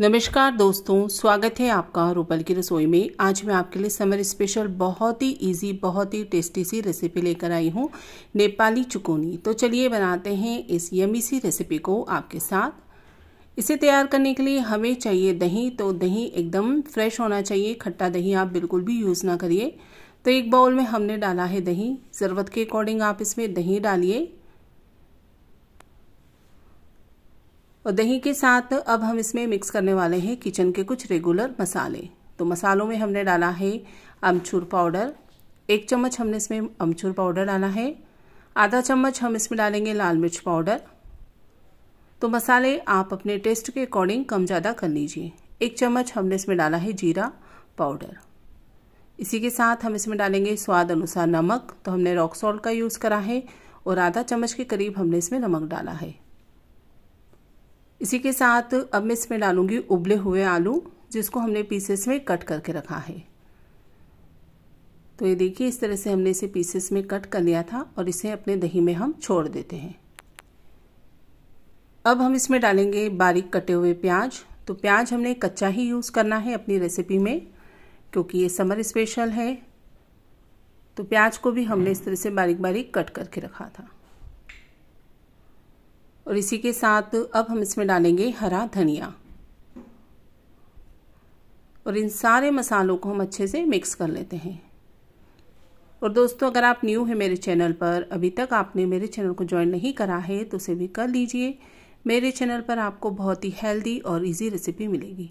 नमस्कार दोस्तों स्वागत है आपका रूपल की रसोई में आज मैं आपके लिए समर स्पेशल बहुत ही इजी बहुत ही टेस्टी सी रेसिपी लेकर आई हूँ नेपाली चुकोनी तो चलिए बनाते हैं इस यमी सी रेसिपी को आपके साथ इसे तैयार करने के लिए हमें चाहिए दही तो दही एकदम फ्रेश होना चाहिए खट्टा दही आप बिल्कुल भी यूज़ ना करिए तो एक बाउल में हमने डाला है दही ज़रूरत के अकॉर्डिंग आप इसमें दही डालिए और दही के साथ अब हम इसमें मिक्स करने वाले हैं किचन के कुछ रेगुलर मसाले तो मसालों में हमने डाला है अमचूर पाउडर एक चम्मच हमने इसमें अमचूर पाउडर डाला है आधा चम्मच हम इसमें डालेंगे लाल मिर्च पाउडर तो मसाले आप अपने टेस्ट के अकॉर्डिंग कम ज़्यादा कर लीजिए एक चम्मच हमने इसमें डाला है जीरा पाउडर इसी के साथ हम इसमें डालेंगे स्वाद अनुसार नमक तो हमने रॉक सॉल्ट का यूज़ करा है और आधा चम्मच के करीब हमने इसमें नमक डाला है इसी के साथ अब मैं इसमें डालूंगी उबले हुए आलू जिसको हमने पीसेस में कट करके रखा है तो ये देखिए इस तरह से हमने इसे पीसेस में कट कर लिया था और इसे अपने दही में हम छोड़ देते हैं अब हम इसमें डालेंगे बारीक कटे हुए प्याज तो प्याज हमने कच्चा ही यूज़ करना है अपनी रेसिपी में क्योंकि ये समर स्पेशल है तो प्याज को भी हमने इस तरह से बारीक बारीक कट करके रखा था और इसी के साथ अब हम इसमें डालेंगे हरा धनिया और इन सारे मसालों को हम अच्छे से मिक्स कर लेते हैं और दोस्तों अगर आप न्यू हैं मेरे चैनल पर अभी तक आपने मेरे चैनल को ज्वाइन नहीं करा है तो उसे भी कर लीजिए मेरे चैनल पर आपको बहुत ही हेल्दी और इजी रेसिपी मिलेगी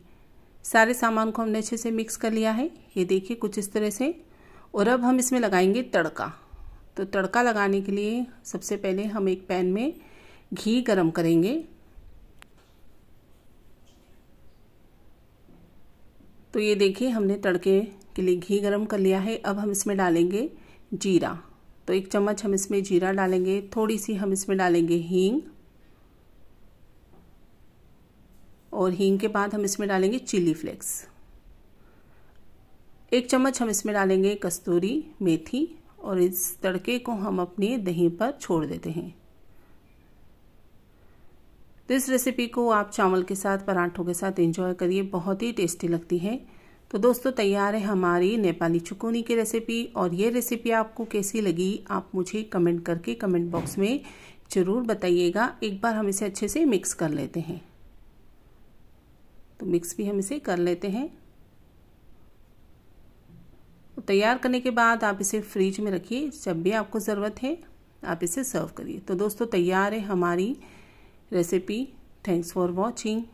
सारे सामान को हमने अच्छे से मिक्स कर लिया है ये देखिए कुछ इस तरह से और अब हम इसमें लगाएंगे तड़का तो तड़का लगाने के लिए सबसे पहले हम एक पैन में घी गरम करेंगे तो ये देखिए हमने तड़के के लिए घी गरम कर लिया है अब हम इसमें डालेंगे जीरा तो एक चम्मच हम इसमें जीरा डालेंगे थोड़ी सी हम इसमें डालेंगे हींग और हींग के बाद हम इसमें डालेंगे चिली फ्लेक्स एक चम्मच हम इसमें डालेंगे कस्तूरी मेथी और इस तड़के को हम अपने दही पर छोड़ देते हैं इस रेसिपी को आप चावल के साथ पराठों के साथ एंजॉय करिए बहुत ही टेस्टी लगती है तो दोस्तों तैयार है हमारी नेपाली चुकोनी की रेसिपी और ये रेसिपी आपको कैसी लगी आप मुझे कमेंट करके कमेंट बॉक्स में ज़रूर बताइएगा एक बार हम इसे अच्छे से मिक्स कर लेते हैं तो मिक्स भी हम इसे कर लेते हैं तो तैयार करने के बाद आप इसे फ्रिज में रखिए जब भी आपको ज़रूरत है आप इसे सर्व करिए तो दोस्तों तैयार है हमारी recipe. Thanks for watching.